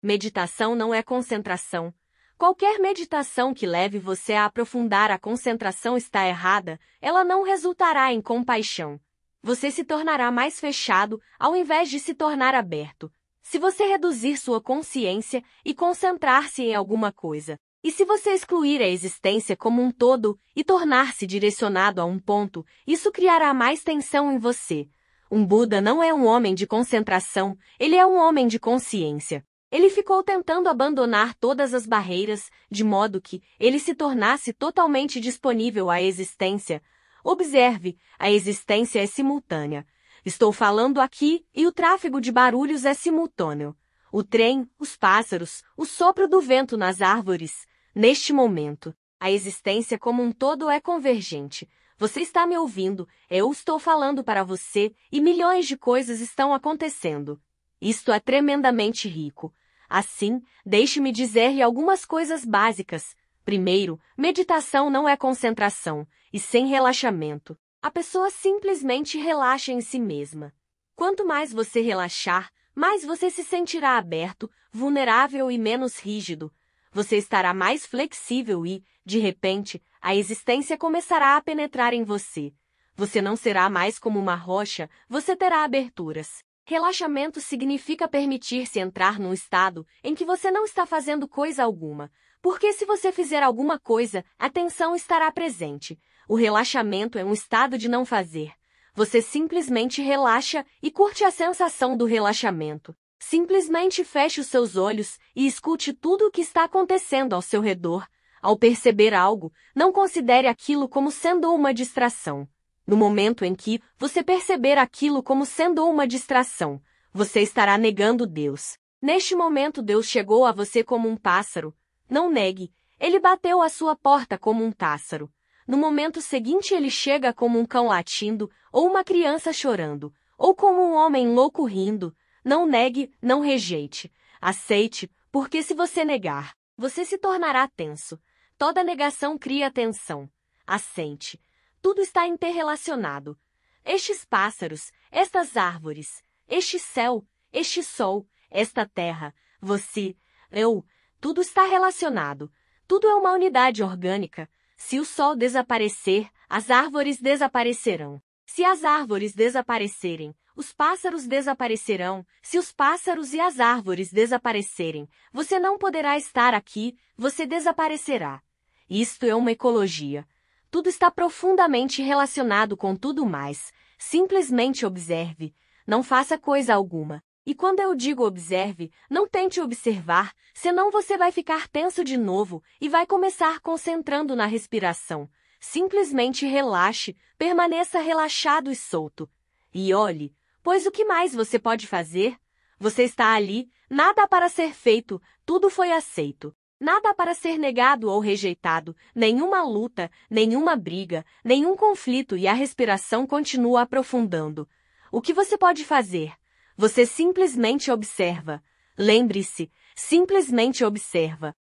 Meditação não é concentração. Qualquer meditação que leve você a aprofundar a concentração está errada, ela não resultará em compaixão. Você se tornará mais fechado ao invés de se tornar aberto. Se você reduzir sua consciência e concentrar-se em alguma coisa, e se você excluir a existência como um todo e tornar-se direcionado a um ponto, isso criará mais tensão em você. Um Buda não é um homem de concentração, ele é um homem de consciência. Ele ficou tentando abandonar todas as barreiras, de modo que ele se tornasse totalmente disponível à existência. Observe, a existência é simultânea. Estou falando aqui e o tráfego de barulhos é simultâneo. O trem, os pássaros, o sopro do vento nas árvores. Neste momento, a existência como um todo é convergente. Você está me ouvindo, eu estou falando para você e milhões de coisas estão acontecendo. Isto é tremendamente rico. Assim, deixe-me dizer-lhe algumas coisas básicas. Primeiro, meditação não é concentração, e sem relaxamento. A pessoa simplesmente relaxa em si mesma. Quanto mais você relaxar, mais você se sentirá aberto, vulnerável e menos rígido. Você estará mais flexível e, de repente, a existência começará a penetrar em você. Você não será mais como uma rocha, você terá aberturas. Relaxamento significa permitir-se entrar num estado em que você não está fazendo coisa alguma, porque se você fizer alguma coisa, a tensão estará presente. O relaxamento é um estado de não fazer. Você simplesmente relaxa e curte a sensação do relaxamento. Simplesmente feche os seus olhos e escute tudo o que está acontecendo ao seu redor. Ao perceber algo, não considere aquilo como sendo uma distração. No momento em que você perceber aquilo como sendo uma distração, você estará negando Deus. Neste momento, Deus chegou a você como um pássaro. Não negue, ele bateu à sua porta como um pássaro. No momento seguinte, ele chega como um cão latindo, ou uma criança chorando, ou como um homem louco rindo. Não negue, não rejeite. Aceite, porque se você negar, você se tornará tenso. Toda negação cria tensão. Assente, tudo está interrelacionado. Estes pássaros, estas árvores, este céu, este sol, esta terra, você, eu, tudo está relacionado. Tudo é uma unidade orgânica. Se o sol desaparecer, as árvores desaparecerão. Se as árvores desaparecerem, os pássaros desaparecerão. Se os pássaros e as árvores desaparecerem, você não poderá estar aqui, você desaparecerá. Isto é uma ecologia. Tudo está profundamente relacionado com tudo mais. Simplesmente observe. Não faça coisa alguma. E quando eu digo observe, não tente observar, senão você vai ficar tenso de novo e vai começar concentrando na respiração. Simplesmente relaxe, permaneça relaxado e solto. E olhe, pois o que mais você pode fazer? Você está ali, nada para ser feito, tudo foi aceito. Nada para ser negado ou rejeitado, nenhuma luta, nenhuma briga, nenhum conflito e a respiração continua aprofundando. O que você pode fazer? Você simplesmente observa. Lembre-se, simplesmente observa.